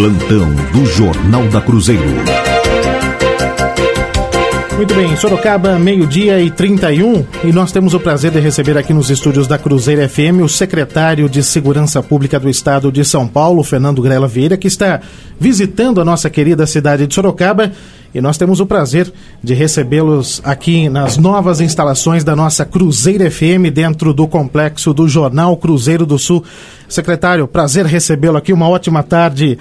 plantão do Jornal da Cruzeiro. Muito bem, Sorocaba, meio-dia e 31, e nós temos o prazer de receber aqui nos estúdios da Cruzeiro FM o secretário de Segurança Pública do Estado de São Paulo, Fernando Grela Vieira, que está visitando a nossa querida cidade de Sorocaba e nós temos o prazer de recebê-los aqui nas novas instalações da nossa Cruzeiro FM, dentro do complexo do Jornal Cruzeiro do Sul. Secretário, prazer recebê-lo aqui. Uma ótima tarde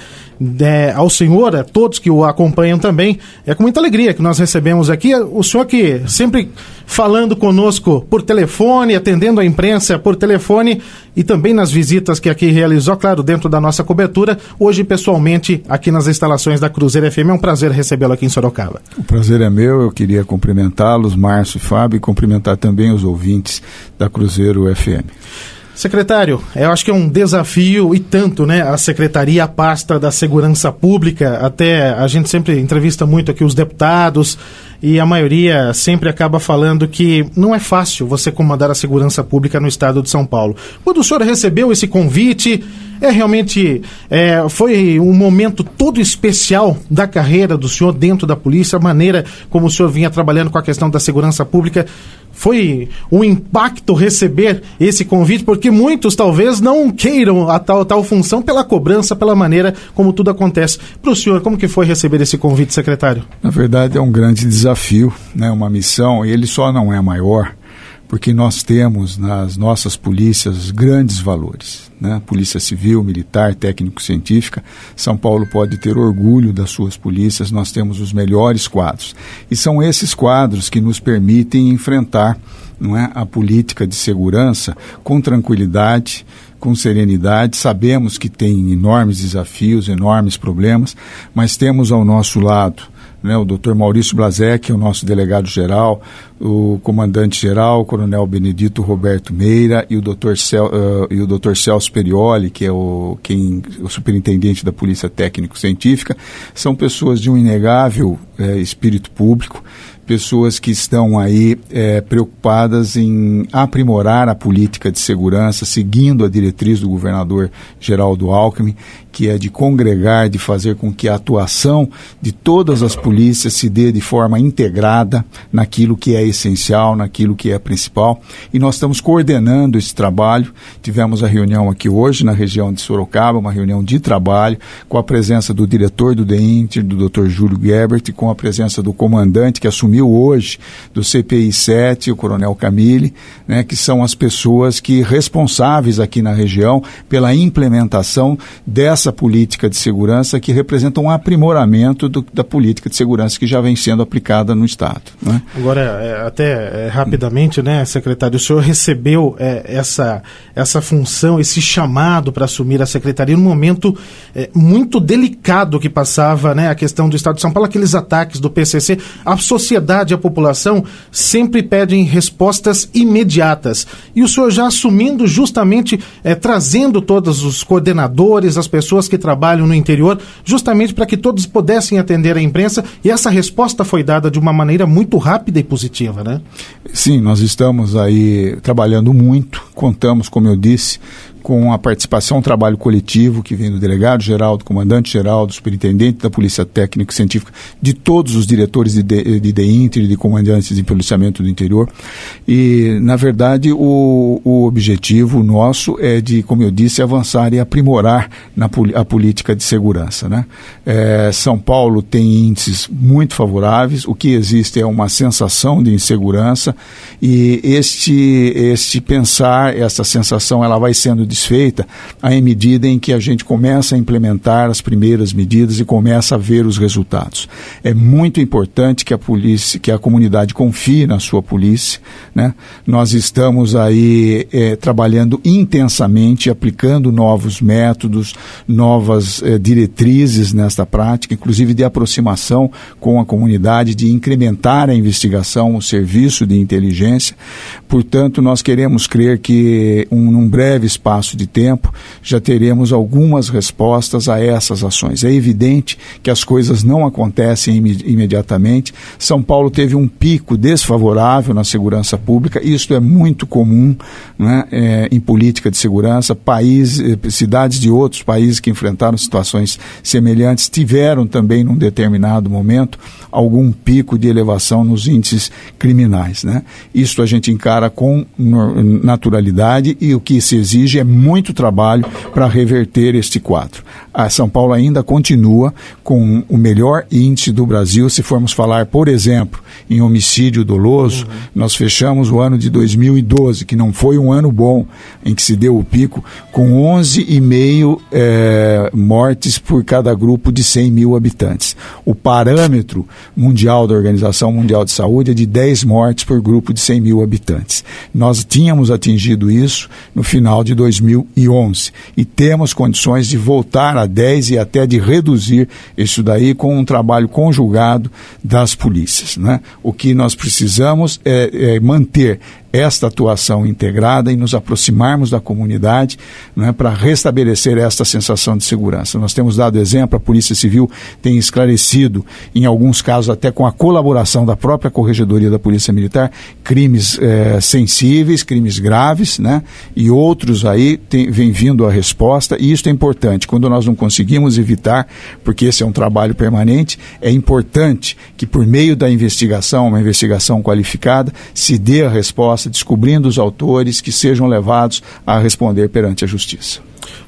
é, ao senhor, a todos que o acompanham também. É com muita alegria que nós recebemos aqui o senhor que sempre falando conosco por telefone, atendendo a imprensa por telefone e também nas visitas que aqui realizou, claro, dentro da nossa cobertura, hoje pessoalmente aqui nas instalações da Cruzeiro FM. É um prazer recebê-lo aqui em Sorocaba. O prazer é meu, eu queria cumprimentá-los, Márcio e Fábio, e cumprimentar também os ouvintes da Cruzeiro FM. Secretário, é, eu acho que é um desafio e tanto, né? A secretaria, a pasta da segurança pública, até a gente sempre entrevista muito aqui os deputados, e a maioria sempre acaba falando que não é fácil você comandar a segurança pública no estado de São Paulo. Quando o senhor recebeu esse convite, é realmente é, foi um momento todo especial da carreira do senhor dentro da polícia, a maneira como o senhor vinha trabalhando com a questão da segurança pública. Foi um impacto receber esse convite, porque muitos talvez não queiram a tal, tal função pela cobrança, pela maneira como tudo acontece. Para o senhor, como que foi receber esse convite, secretário? Na verdade, é um grande desafio desafio, né, uma missão, e ele só não é maior porque nós temos nas nossas polícias grandes valores. Né? Polícia civil, militar, técnico-científica. São Paulo pode ter orgulho das suas polícias, nós temos os melhores quadros. E são esses quadros que nos permitem enfrentar não é, a política de segurança com tranquilidade, com serenidade. Sabemos que tem enormes desafios, enormes problemas, mas temos ao nosso lado né, o doutor Maurício Blazek, o nosso delegado-geral, o comandante-geral, o coronel Benedito Roberto Meira e o doutor Cel, uh, e o doutor Celso Perioli, que é o, quem, o superintendente da Polícia Técnico-Científica, são pessoas de um inegável eh, espírito público, pessoas que estão aí é, preocupadas em aprimorar a política de segurança, seguindo a diretriz do governador Geraldo Alckmin que é de congregar, de fazer com que a atuação de todas as polícias se dê de forma integrada naquilo que é essencial, naquilo que é principal. E nós estamos coordenando esse trabalho. Tivemos a reunião aqui hoje na região de Sorocaba, uma reunião de trabalho, com a presença do diretor do DEINTER, do Dr. Júlio Gebert, com a presença do comandante que assumiu hoje do CPI 7, o Coronel Camille, né, que são as pessoas que responsáveis aqui na região pela implementação dessa essa política de segurança que representa um aprimoramento do, da política de segurança que já vem sendo aplicada no Estado. Né? Agora, é, é até é, rapidamente, né, secretário, o senhor recebeu é, essa, essa função, esse chamado para assumir a secretaria num momento é, muito delicado que passava né, a questão do Estado de São Paulo, aqueles ataques do PCC. A sociedade, a população sempre pedem respostas imediatas. E o senhor já assumindo justamente, é, trazendo todos os coordenadores, as pessoas pessoas que trabalham no interior, justamente para que todos pudessem atender a imprensa e essa resposta foi dada de uma maneira muito rápida e positiva, né? Sim, nós estamos aí trabalhando muito, contamos, como eu disse, com a participação, um trabalho coletivo que vem do delegado-geral, do comandante-geral, do superintendente da Polícia Técnica e Científica, de todos os diretores de, de, de de comandantes de policiamento do interior. E, na verdade, o, o objetivo nosso é de, como eu disse, avançar e aprimorar na, a política de segurança. Né? É, São Paulo tem índices muito favoráveis, o que existe é uma sensação de insegurança e este, este pensar, essa sensação, ela vai sendo satisfeita à medida em que a gente começa a implementar as primeiras medidas e começa a ver os resultados. É muito importante que a polícia, que a comunidade confie na sua polícia. Né? Nós estamos aí é, trabalhando intensamente, aplicando novos métodos, novas é, diretrizes nesta prática, inclusive de aproximação com a comunidade, de incrementar a investigação, o serviço de inteligência. Portanto, nós queremos crer que um, um breve espaço espaço de tempo, já teremos algumas respostas a essas ações. É evidente que as coisas não acontecem imediatamente. São Paulo teve um pico desfavorável na segurança pública, isto é muito comum né, é, em política de segurança. Países, eh, cidades de outros países que enfrentaram situações semelhantes tiveram também, num determinado momento, algum pico de elevação nos índices criminais. Né? Isso a gente encara com naturalidade e o que se exige é muito trabalho para reverter este quadro. A São Paulo ainda continua com o melhor índice do Brasil. Se formos falar, por exemplo, em homicídio doloso, uhum. nós fechamos o ano de 2012, que não foi um ano bom, em que se deu o pico, com 11,5 é, eh, mortes por cada grupo de 100 mil habitantes. O parâmetro mundial da Organização Mundial de Saúde é de 10 mortes por grupo de 100 mil habitantes. Nós tínhamos atingido isso no final de 2012. 2011. E temos condições de voltar a 10 e até de reduzir isso daí com um trabalho conjugado das polícias. Né? O que nós precisamos é, é manter esta atuação integrada e nos aproximarmos da comunidade né, para restabelecer esta sensação de segurança. Nós temos dado exemplo, a Polícia Civil tem esclarecido, em alguns casos até com a colaboração da própria Corregedoria da Polícia Militar, crimes eh, sensíveis, crimes graves, né, e outros aí tem, vem vindo a resposta, e isso é importante. Quando nós não conseguimos evitar, porque esse é um trabalho permanente, é importante que por meio da investigação, uma investigação qualificada, se dê a resposta descobrindo os autores, que sejam levados a responder perante a justiça.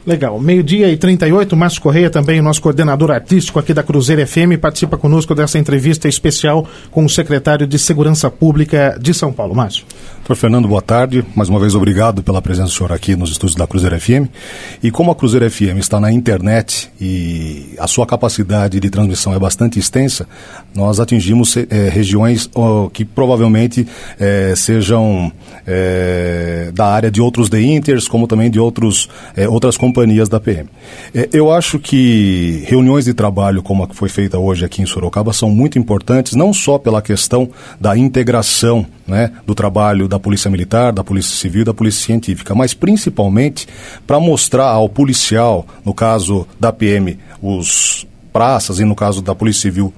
Legal. Meio-dia e 38, Márcio Correia, também o nosso coordenador artístico aqui da Cruzeiro FM, participa conosco dessa entrevista especial com o secretário de Segurança Pública de São Paulo. Márcio. Doutor Fernando, boa tarde. Mais uma vez, obrigado pela presença do senhor aqui nos estúdios da Cruzeiro FM. E como a Cruzeiro FM está na internet e a sua capacidade de transmissão é bastante extensa, nós atingimos é, regiões que provavelmente é, sejam é, da área de outros The Inters, como também de outros, outros outras companhias da PM. É, eu acho que reuniões de trabalho como a que foi feita hoje aqui em Sorocaba são muito importantes, não só pela questão da integração né, do trabalho da Polícia Militar, da Polícia Civil, da Polícia Científica, mas principalmente para mostrar ao policial, no caso da PM, os praças e no caso da Polícia Civil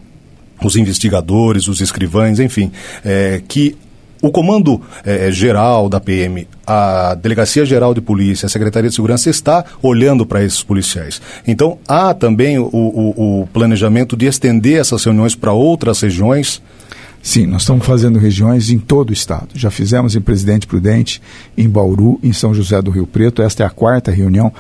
os investigadores, os escrivães, enfim, é, que o comando é, é, geral da PM, a Delegacia Geral de Polícia, a Secretaria de Segurança está olhando para esses policiais. Então, há também o, o, o planejamento de estender essas reuniões para outras regiões. Sim, nós estamos fazendo regiões em todo o estado. Já fizemos em Presidente Prudente, em Bauru, em São José do Rio Preto. Esta é a quarta reunião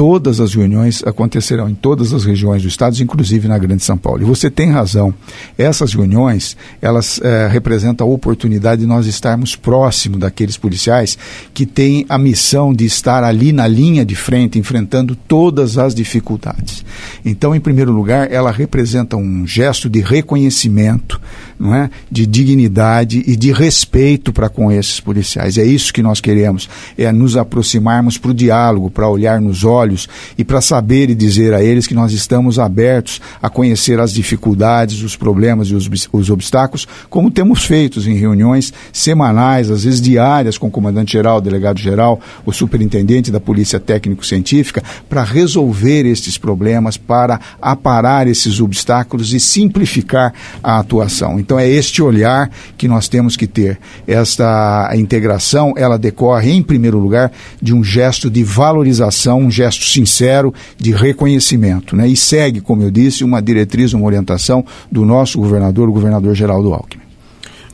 todas as reuniões acontecerão em todas as regiões do estado, inclusive na Grande São Paulo. E você tem razão. Essas reuniões elas é, representam a oportunidade de nós estarmos próximo daqueles policiais que têm a missão de estar ali na linha de frente, enfrentando todas as dificuldades. Então, em primeiro lugar, ela representa um gesto de reconhecimento não é? de dignidade e de respeito para com esses policiais. É isso que nós queremos, é nos aproximarmos para o diálogo, para olhar nos olhos e para saber e dizer a eles que nós estamos abertos a conhecer as dificuldades, os problemas e os, os obstáculos, como temos feito em reuniões semanais, às vezes diárias, com o comandante-geral, o delegado-geral, o superintendente da Polícia Técnico-Científica, para resolver estes problemas, para aparar esses obstáculos e simplificar a atuação. Então, então é este olhar que nós temos que ter. Esta integração, ela decorre em primeiro lugar de um gesto de valorização, um gesto sincero de reconhecimento, né? E segue, como eu disse, uma diretriz, uma orientação do nosso governador, o governador Geraldo Alckmin.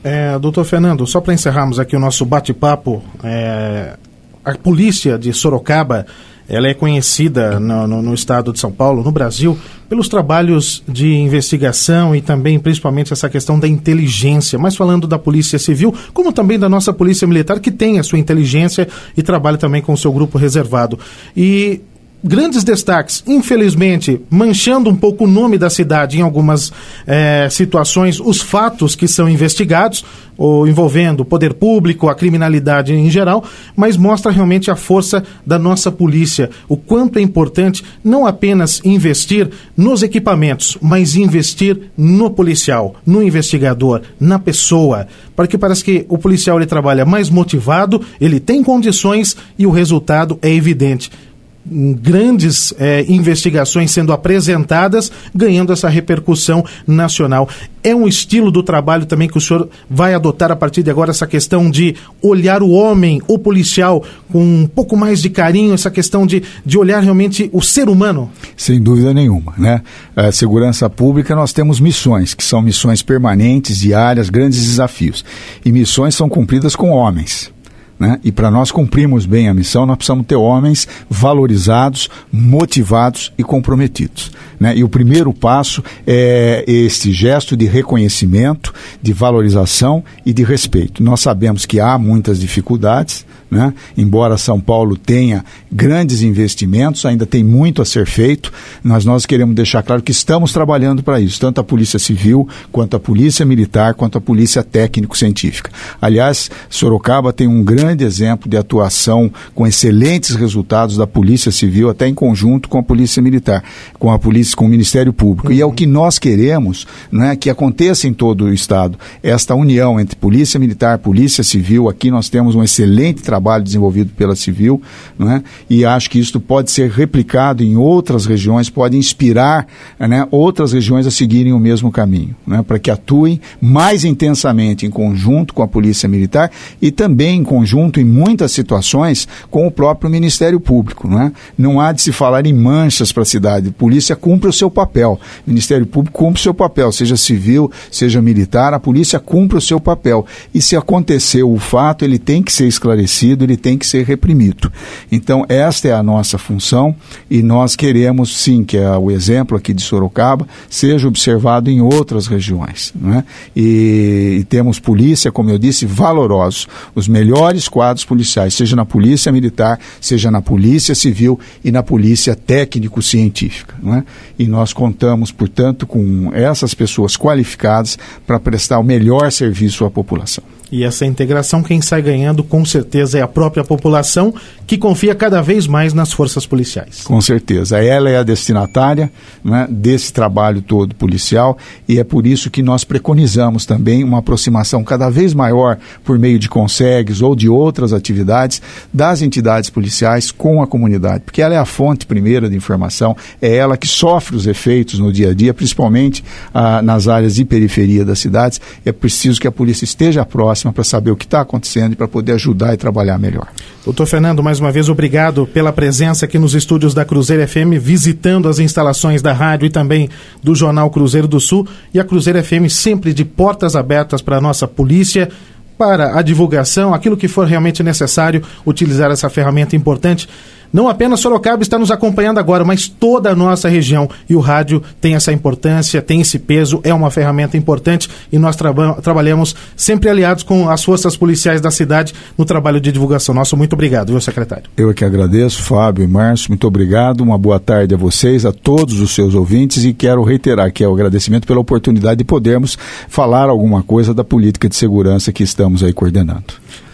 É, doutor Fernando, só para encerrarmos aqui o nosso bate-papo, é, a polícia de Sorocaba ela é conhecida no, no, no, estado de São Paulo, no Brasil, pelos trabalhos de investigação e também, principalmente, essa questão da inteligência. Mas falando da Polícia Civil, como também da nossa Polícia Militar, que tem a sua inteligência e trabalha também com o seu grupo reservado. E grandes destaques, infelizmente, manchando um pouco o nome da cidade em algumas eh, situações, os fatos que são investigados, ou envolvendo o poder público, a criminalidade em geral, mas mostra realmente a força da nossa polícia, o quanto é importante não apenas investir nos equipamentos, mas investir no policial, no investigador, na pessoa, para que parece que o policial ele trabalha mais motivado, ele tem condições e o resultado é evidente grandes é, investigações sendo apresentadas, ganhando essa repercussão nacional. É um estilo do trabalho também que o senhor vai adotar a partir de agora, essa questão de olhar o homem, o policial, com um pouco mais de carinho, essa questão de, de olhar realmente o ser humano? Sem dúvida nenhuma. Né? A é, segurança pública, nós temos missões, que são missões permanentes, diárias, grandes desafios. E missões são cumpridas com homens. Né? E para nós cumprirmos bem a missão, nós precisamos ter homens valorizados, motivados e comprometidos. Né? E o primeiro passo é este gesto de reconhecimento, de valorização e de respeito. Nós sabemos que há muitas dificuldades, né? Embora São Paulo tenha grandes investimentos, ainda tem muito a ser feito, mas nós queremos deixar claro que estamos trabalhando para isso, tanto a Polícia Civil, quanto a Polícia Militar, quanto a Polícia Técnico-Científica. Aliás, Sorocaba tem um grande exemplo de atuação com excelentes resultados da Polícia Civil, até em conjunto com a Polícia Militar, com a Polícia, com o Ministério Público. Uhum. E é o que nós queremos né, que aconteça em todo o Estado, esta união entre Polícia Militar, Polícia Civil. Aqui nós temos um excelente trabalho trabalho desenvolvido pela Civil, né? e acho que isso pode ser replicado em outras regiões, pode inspirar né, outras regiões a seguirem o mesmo caminho, né? para que atuem mais intensamente em conjunto com a Polícia Militar e também em conjunto, em muitas situações, com o próprio Ministério Público. Né? Não há de se falar em manchas para a cidade, a polícia cumpre o seu papel, o Ministério Público cumpre o seu papel, seja civil, seja militar, a polícia cumpre o seu papel. E se aconteceu o fato, ele tem que ser esclarecido ele tem que ser reprimido. Então, esta é a nossa função e nós queremos, sim, que é o exemplo aqui de Sorocaba seja observado em outras regiões. Né? E, e temos polícia, como eu disse, valorosos, os melhores quadros policiais, seja na polícia militar, seja na polícia civil e na polícia técnico-científica. Né? E nós contamos, portanto, com essas pessoas qualificadas para prestar o melhor serviço à população. E essa integração, quem sai ganhando com certeza é a própria população que confia cada vez mais nas forças policiais. Com certeza. Ela é a destinatária né, desse trabalho todo policial e é por isso que nós preconizamos também uma aproximação cada vez maior por meio de consegues ou de outras atividades das entidades policiais com a comunidade, porque ela é a fonte primeira de informação, é ela que sofre os efeitos no dia a dia, principalmente ah, nas áreas de periferia das cidades. É preciso que a polícia esteja próxima para saber o que está acontecendo e para poder ajudar e trabalhar melhor. Doutor Fernando, mais mais uma vez obrigado pela presença aqui nos estúdios da Cruzeiro FM, visitando as instalações da rádio e também do jornal Cruzeiro do Sul. E a Cruzeiro FM sempre de portas abertas para a nossa polícia, para a divulgação, aquilo que for realmente necessário utilizar essa ferramenta importante. Não apenas Sorocaba está nos acompanhando agora, mas toda a nossa região. E o rádio tem essa importância, tem esse peso, é uma ferramenta importante e nós trabalhamos sempre aliados com as forças policiais da cidade no trabalho de divulgação. Nosso muito obrigado, viu, secretário? Eu é que agradeço, Fábio e Márcio, muito obrigado. Uma boa tarde a vocês, a todos os seus ouvintes e quero reiterar que é o agradecimento pela oportunidade de podermos falar alguma coisa da política de segurança que estamos aí coordenando.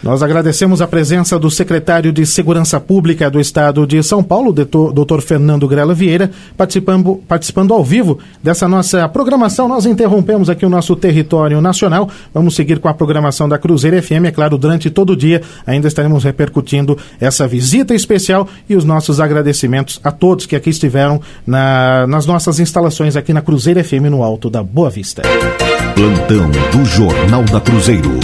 Nós agradecemos a presença do secretário de Segurança Pública do Estado de São Paulo, doutor Fernando Grela Vieira, participando, participando ao vivo dessa nossa programação. Nós interrompemos aqui o nosso território nacional. Vamos seguir com a programação da Cruzeiro FM. É claro, durante todo o dia ainda estaremos repercutindo essa visita especial e os nossos agradecimentos a todos que aqui estiveram na, nas nossas instalações aqui na Cruzeiro FM no Alto da Boa Vista. Plantão do Jornal da Cruzeiro.